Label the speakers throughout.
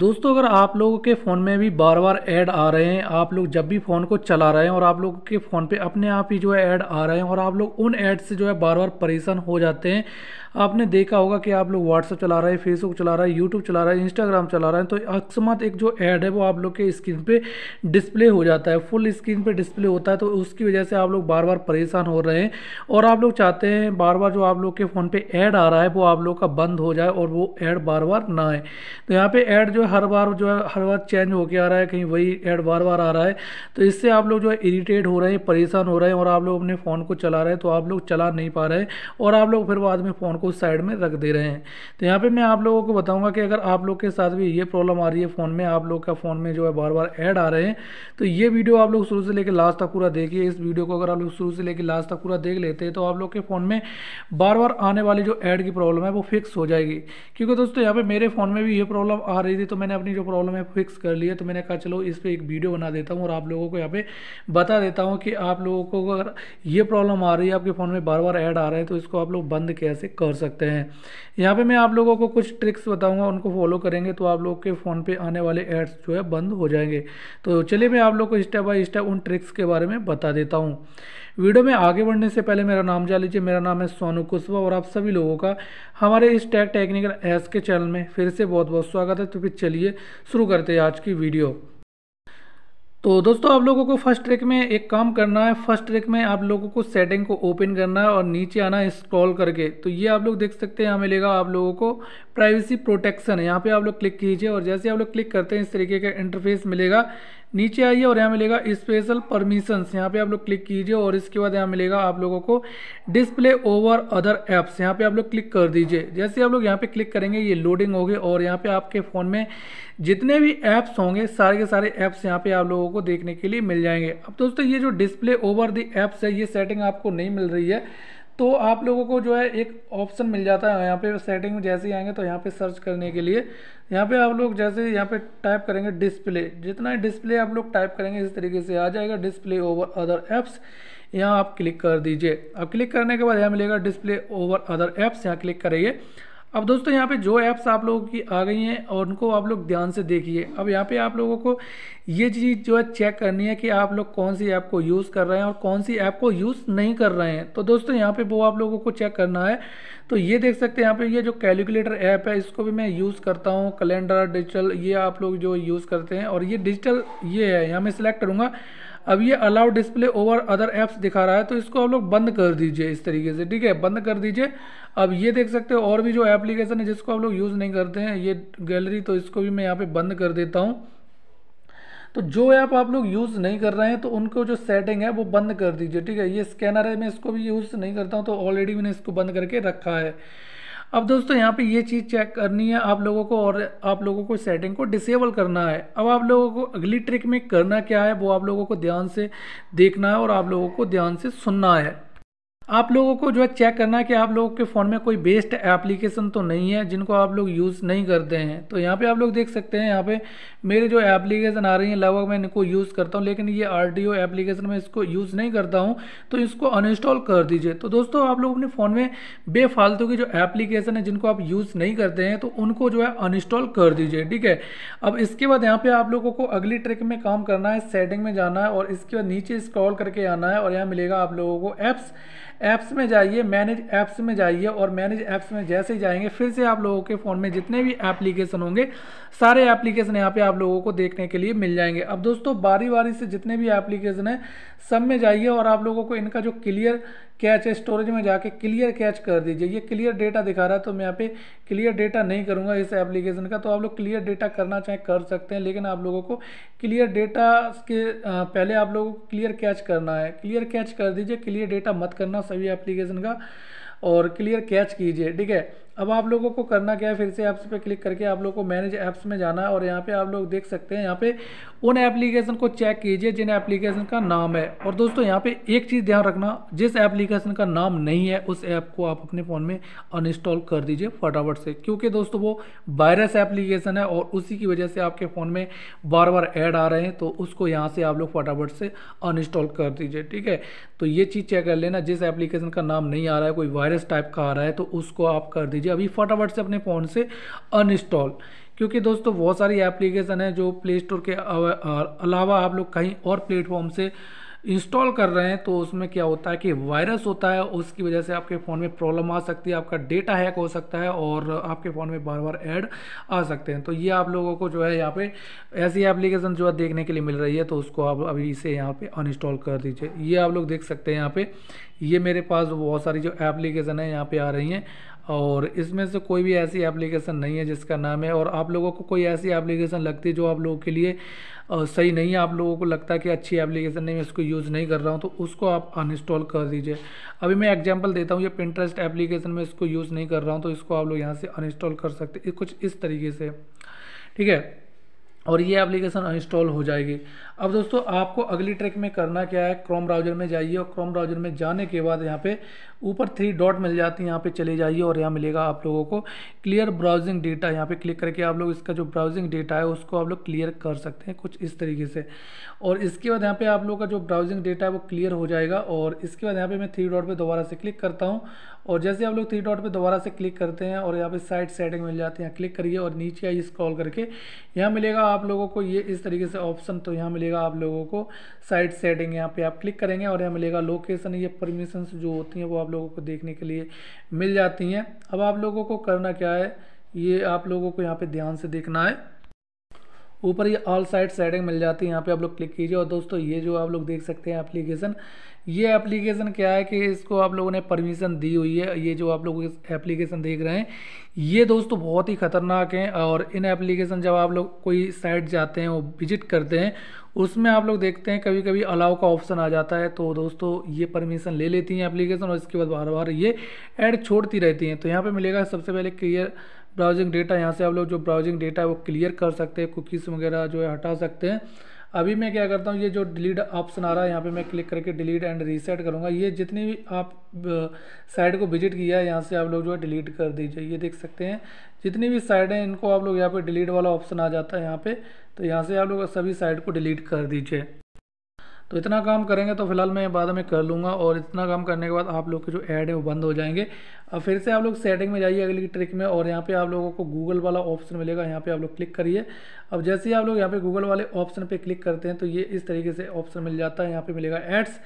Speaker 1: दोस्तों अगर आप लोगों के फ़ोन में भी बार बार ऐड आ रहे हैं आप लोग जब भी फ़ोन को चला रहे हैं और आप लोगों के फ़ोन पे अपने आप ही जो है ऐड आ रहे हैं और आप लोग उन ऐड से जो है बार बार परेशान हो जाते हैं आपने देखा होगा कि आप लोग व्हाट्सअप चला रहे हैं फेसबुक चला रहे हैं यूट्यूब चला रहे हैं इंस्टाग्राम चला रहे हैं तो अकस्मात एक जो ऐड है वो आप लोग के स्क्रीन पर डिस्प्ले हो जाता है फुल स्क्रीन पर डिस्प्ले होता है तो उसकी वजह से आप लोग बार बार परेशान हो रहे हैं और आप लोग चाहते हैं बार बार जो आप लोग के फ़ोन पर ऐड आ रहा है वो आप लोग का बंद हो जाए और वो ऐड बार बार ना आए तो यहाँ पर ऐड जो है हर बार जो है हर बार चेंज होके आ रहा है कहीं वही ऐड बार बार आ रहा है तो इससे आप लोग जो है इरीटेट हो रहे हैं परेशान हो रहे हैं और आप लोग अपने फ़ोन को चला रहे हैं तो आप लोग चला नहीं पा रहे हैं और आप लोग फिर बाद में फ़ोन को साइड में रख दे रहे हैं तो यहाँ पर मैं आप लोगों को बताऊँगा कि अगर आप लोग के साथ भी ये प्रॉब्लम आ रही है फ़ोन में आप लोग का फ़ोन में जो है बार बार ऐड आ रहे हैं तो ये वीडियो आप लोग शुरू से लेकर लास्ट तक पूरा देखिए इस वीडियो को अगर आप लोग शुरू से लेकर लास्ट तक पूरा देख लेते हैं तो आप लोग के फ़ोन में बार बार आने वाली जो ऐड की प्रॉब्लम है वो फिक्स हो जाएगी क्योंकि दोस्तों यहाँ पे मेरे फ़ोन में भी ये प्रॉब्लम आ रही थी तो तो मैंने अपनी जो प्रॉब्लम है फिक्स कर ली है तो मैंने कहा चलो इस पर एक वीडियो बना देता हूँ और आप लोगों को यहाँ पे बता देता हूँ कि आप लोगों को अगर ये प्रॉब्लम आ रही है आपके फ़ोन में बार बार ऐड आ रहे हैं तो इसको आप लोग बंद कैसे कर सकते हैं यहाँ पर मैं आप लोगों को कुछ ट्रिक्स बताऊँगा उनको फॉलो करेंगे तो आप लोग के फ़ोन पर आने वाले एड्स जो है बंद हो जाएंगे तो चलिए मैं आप लोग को स्टेप बाई स्टेप उन ट्रिक्स के बारे में बता देता हूँ वीडियो में आगे बढ़ने से पहले मेरा नाम जान लीजिए मेरा नाम है सोनू कुशवा और आप सभी लोगों का हमारे इस टैग टेक्निकल एस के चैनल में फिर से बहुत बहुत स्वागत है तो फिर चलिए शुरू करते हैं आज की वीडियो तो दोस्तों आप लोगों को फर्स्ट ट्रैक में एक काम करना है फर्स्ट ट्रैक में आप लोगों को सेटिंग को ओपन करना है और नीचे आना है स्क्रॉल करके तो ये आप लोग देख सकते हैं यहाँ मिलेगा आप लोगों को प्राइवेसी प्रोटेक्शन यहाँ पे आप लोग क्लिक कीजिए और जैसे आप लोग क्लिक करते हैं इस तरीके का इंटरफेस मिलेगा नीचे आइए और यहाँ मिलेगा स्पेशल परमिशंस यहाँ पे आप लोग क्लिक कीजिए और इसके बाद यहाँ मिलेगा आप लोगों को डिस्प्ले ओवर अदर ऐप्स यहाँ पे आप लोग क्लिक कर दीजिए जैसे आप लोग यहाँ पे क्लिक करेंगे ये लोडिंग होगी और यहाँ पे आपके फ़ोन में जितने भी ऐप्स होंगे सारे के सारे ऐप्स यहाँ पे आप लोगों को देखने के लिए मिल जाएंगे अब दोस्तों ये जो डिस्प्ले ओवर दी एप्स है ये सेटिंग आपको नहीं मिल रही है तो आप लोगों को जो है एक ऑप्शन मिल जाता है यहाँ पे सेटिंग में जैसे ही आएंगे तो यहाँ पे सर्च करने के लिए यहाँ पे आप लोग जैसे यहाँ पे टाइप करेंगे डिस्प्ले जितना डिस्प्ले आप लोग टाइप करेंगे इस तरीके से आ जाएगा डिस्प्ले ओवर अदर ऐप्स यहाँ आप क्लिक कर दीजिए अब क्लिक करने के बाद यहाँ मिलेगा डिस्प्ले ओवर अदर ऐप्स यहाँ क्लिक करिए अब दोस्तों यहाँ पे जो ऐप्स आप लोगों की आ गई हैं और उनको आप लोग ध्यान से देखिए अब यहाँ पे आप लोगों को ये चीज़ जो है चेक करनी है कि आप लोग कौन सी ऐप को यूज़ कर रहे हैं और कौन सी ऐप को यूज़ नहीं कर रहे हैं तो दोस्तों यहाँ पे वो आप लोगों को चेक करना है तो ये देख सकते हैं यहाँ पे ये जो कैलकुलेटर ऐप है इसको भी मैं यूज़ करता हूँ कैलेंडर डिजिटल ये आप लोग जो यूज़ करते हैं और ये डिजिटल ये है यहाँ मैं सिलेक्ट करूँगा अब ये allow display over other apps दिखा रहा है तो इसको आप लोग बंद कर दीजिए इस तरीके से ठीक है बंद कर दीजिए अब ये देख सकते हो और भी जो एप्लीकेशन है जिसको आप लोग यूज़ नहीं करते हैं ये गैलरी तो इसको भी मैं यहाँ पे बंद कर देता हूँ तो जो ऐप आप लोग यूज़ नहीं कर रहे हैं तो उनको जो सेटिंग है वो बंद कर दीजिए ठीक है ये स्कैनर है मैं इसको भी यूज़ नहीं करता हूँ तो ऑलरेडी मैंने इसको बंद करके रखा है अब दोस्तों यहाँ पे ये चीज़ चेक करनी है आप लोगों को और आप लोगों को सेटिंग को डिसेबल करना है अब आप लोगों को अगली ट्रिक में करना क्या है वो आप लोगों को ध्यान से देखना है और आप लोगों को ध्यान से सुनना है आप लोगों को जो है चेक करना है कि आप लोगों के फ़ोन में कोई बेस्ट एप्लीकेशन तो नहीं है जिनको आप लोग यूज़ नहीं करते हैं तो यहाँ पे आप लोग देख सकते हैं यहाँ पे मेरे जो एप्लीकेशन आ रही हैं लगभग मैं इनको यूज़ करता हूँ लेकिन ये आर एप्लीकेशन में इसको यूज़ नहीं करता हूँ तो इसको अनइंस्टॉल कर दीजिए तो दोस्तों आप लोग अपने फ़ोन में बेफालतू की जो एप्लीकेशन है जिनको आप यूज़ नहीं करते हैं तो उनको जो है अनइंस्टॉल कर दीजिए ठीक है अब इसके बाद यहाँ पर आप लोगों को अगली ट्रिक में काम करना है सेटिंग में जाना है और इसके बाद नीचे स्क्रॉल करके आना है और यहाँ मिलेगा आप लोगों को ऐप्स ऐप्स में जाइए मैनेज ऐप्स में जाइए और मैनेज ऐप्स में जैसे ही जाएंगे फिर से आप लोगों के फ़ोन में जितने भी एप्लीकेशन होंगे सारे एप्लीकेशन यहाँ पे आप लोगों को देखने के लिए मिल जाएंगे अब दोस्तों बारी बारी से जितने भी एप्लीकेशन हैं सब में जाइए और आप लोगों को इनका जो क्लियर कैच है स्टोरेज में जाके क्लियर कैच कर दीजिए ये क्लियर डेटा दिखा रहा है तो मैं यहाँ पे क्लियर डेटा नहीं करूँगा इस एप्लीकेशन का तो आप लोग क्लियर डेटा करना चाहे कर सकते हैं लेकिन आप लोगों को क्लियर डेटा के पहले आप लोगों को क्लियर कैच करना है क्लियर कैच कर दीजिए क्लियर डेटा मत करना सभी एप्लीकेशन का और क्लियर कैच कीजिए ठीक है अब आप लोगों को करना क्या है फिर से ऐप्स पे क्लिक करके आप लोगों को मैनेज ऐप्स में जाना है और यहाँ पे आप लोग देख सकते हैं यहाँ पे उन एप्लीकेशन को चेक कीजिए जिन एप्लीकेशन का नाम है और दोस्तों यहाँ पे एक चीज़ ध्यान रखना जिस एप्लीकेशन का नाम नहीं है उस ऐप को आप अपने फ़ोन में अनइंस्टॉल कर दीजिए फटाफट से क्योंकि दोस्तों वो वायरस एप्लीकेशन है और उसी की वजह से आपके फ़ोन में बार बार ऐड आ रहे हैं तो उसको यहाँ से आप लोग फटाफट से अनइंस्टॉल कर दीजिए ठीक है तो ये चीज़ चेक कर लेना जिस एप्लीकेशन का नाम नहीं आ रहा है कोई वायरस टाइप का आ रहा है तो उसको आप कर दीजिए लीजिए अभी फटाफट से अपने फ़ोन से अनइंस्टॉल क्योंकि दोस्तों बहुत सारी एप्लीकेशन है जो प्ले स्टोर के अलावा आप लोग कहीं और प्लेटफॉर्म से इंस्टॉल कर रहे हैं तो उसमें क्या होता है कि वायरस होता है उसकी वजह से आपके फ़ोन में प्रॉब्लम आ सकती है आपका डेटा हैक हो सकता है और आपके फ़ोन में बार बार ऐड आ सकते हैं तो ये आप लोगों को जो है यहाँ पे ऐसी एप्लीकेशन जो है देखने के लिए मिल रही है तो उसको आप अभी इसे यहाँ पे अनइंस्टॉल कर दीजिए ये आप लोग देख सकते हैं यहाँ पे ये मेरे पास बहुत सारी जो एप्लीकेशन है यहाँ पर आ रही हैं और इसमें से कोई भी ऐसी एप्लीकेशन नहीं है जिसका नाम है और आप लोगों को कोई ऐसी एप्लीकेशन लगती है जो आप लोगों के लिए सही नहीं है आप लोगों को लगता है कि अच्छी एप्लीकेशन नहीं मैं इसको यूज़ नहीं कर रहा हूँ तो उसको आप अनइंस्टॉल कर दीजिए अभी मैं एग्जांपल देता हूँ ये पिंट्रेस्ट एप्लीकेशन में इसको यूज़ नहीं कर रहा हूँ तो इसको आप लोग यहाँ से अनइंस्टॉल कर सकते कुछ इस तरीके से ठीक है और ये एप्लीकेशन अनइंस्टॉल हो जाएगी अब दोस्तों आपको अगली ट्रिक में करना क्या है क्रोम ब्राउजर में जाइए और क्रोम ब्राउजर में जाने के बाद यहाँ पे ऊपर थ्री डॉट मिल जाती है यहाँ पे चले जाइए और यहाँ मिलेगा आप लोगों को क्लियर ब्राउजिंग डेटा यहाँ पे क्लिक करके आप लोग इसका जो ब्राउजिंग डेटा है उसको आप लोग क्लियर कर सकते हैं कुछ इस तरीके से और इसके बाद यहाँ पे आप लोग का जो ब्राउजिंग डेटा है वो क्लियर हो जाएगा और इसके बाद यहाँ पे मैं थ्री डॉट पर दोबारा से क्लिक करता हूँ और जैसे आप लोग थ्री डॉट पर दोबारा से क्लिक करते हैं और यहाँ पे साइड सेटिंग मिल जाती है क्लिक करिए और नीचे आइए स्क्रॉल करके यहाँ मिलेगा आप लोगों को ये इस तरीके से ऑप्शन तो यहाँ मिलेगा मिलेगा आप लोगों को साइट सेटिंग यहाँ पे आप क्लिक करेंगे और यहाँ मिलेगा लोकेशन या परमिशंस जो होती हैं वो आप लोगों को देखने के लिए मिल जाती हैं अब आप लोगों को करना क्या है ये आप लोगों को यहाँ पे ध्यान से देखना है ऊपर ये ऑल साइड सेटिंग मिल जाती है यहाँ पे आप लोग क्लिक कीजिए और दोस्तों ये जो आप लोग देख सकते हैं एप्लीकेशन ये एप्लीकेशन क्या है कि इसको आप लोगों ने परमिशन दी हुई है ये जो आप लोग एप्लीकेशन देख रहे हैं ये दोस्तों बहुत ही ख़तरनाक हैं और इन एप्लीकेशन जब आप लोग कोई साइट जाते हैं वो विजिट करते हैं उसमें आप लोग देखते हैं कभी कभी अलाउ का ऑप्शन आ जाता है तो दोस्तों ये परमिशन ले लेती हैं एप्लीकेशन और इसके बाद बार बार ये एड छोड़ती रहती हैं तो यहाँ पर मिलेगा सबसे पहले क्लियर ब्राउजिंग डेटा यहाँ से आप लोग जो ब्राउजिंग डेटा है वो क्लियर कर सकते हैं कुकीस वगैरह जो है हटा सकते हैं अभी मैं क्या करता हूँ ये जो डिलीट ऑप्शन आ रहा है यहाँ पे मैं क्लिक करके डिलीट एंड रीसेट करूँगा ये जितनी भी आप साइट को विजिट किया है यहाँ से आप लोग जो है डिलीट कर दीजिए ये देख सकते हैं जितनी भी साइट हैं इनको आप लोग यहाँ पे डिलीट वाला ऑप्शन आ जाता है यहाँ पे तो यहाँ से आप लोग सभी साइट को डिलीट कर दीजिए तो इतना काम करेंगे तो फिलहाल मैं बाद में कर लूँगा और इतना काम करने के बाद आप लोग के जो ऐड है वो बंद हो जाएंगे अब फिर से आप लोग सेटिंग में जाइए अगली ट्रिक में और यहाँ पे आप लोगों को गूगल वाला ऑप्शन मिलेगा यहाँ पे आप लोग क्लिक करिए अब जैसे ही आप लोग यहाँ पे गूगल वाले ऑप्शन पे क्लिक करते हैं तो ये इस तरीके से ऑप्शन मिल जाता है यहाँ पे मिलेगा एड्स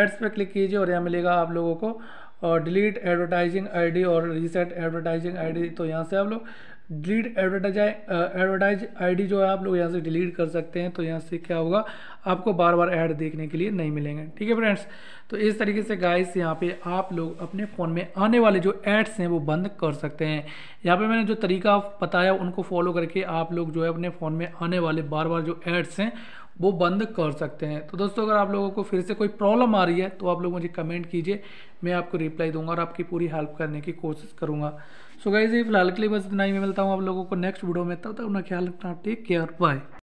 Speaker 1: एड्स पे क्लिक कीजिए और यहाँ मिलेगा आप लोगों को डिलीट एडवर्टाइजिंग आई और रीसेट एडवर्टाइजिंग आई तो यहाँ से आप लोग डिलीट एडवर्टाइज एडवर्टाइज आईडी जो है आप लोग यहाँ से डिलीट कर सकते हैं तो यहाँ से क्या होगा आपको बार बार ऐड देखने के लिए नहीं मिलेंगे ठीक है फ्रेंड्स तो इस तरीके से गाइस यहाँ पे आप लोग अपने फ़ोन में आने वाले जो एड्स हैं वो बंद कर सकते हैं यहाँ पे मैंने जो तरीका बताया उनको फॉलो करके आप लोग जो है अपने फ़ोन में आने वाले बार बार जो एड्स हैं वो बंद कर सकते हैं तो दोस्तों अगर आप लोगों को फिर से कोई प्रॉब्लम आ रही है तो आप लोग मुझे कमेंट कीजिए मैं आपको रिप्लाई दूंगा और आपकी पूरी हेल्प करने की कोशिश करूँगा सो गाइज ये फिलहाल के लिए बस इतना ही मैं मिलता हूँ आप लोगों को नेक्स्ट वीडियो में तब तक अपना ख्याल रखना टेक केयर बाय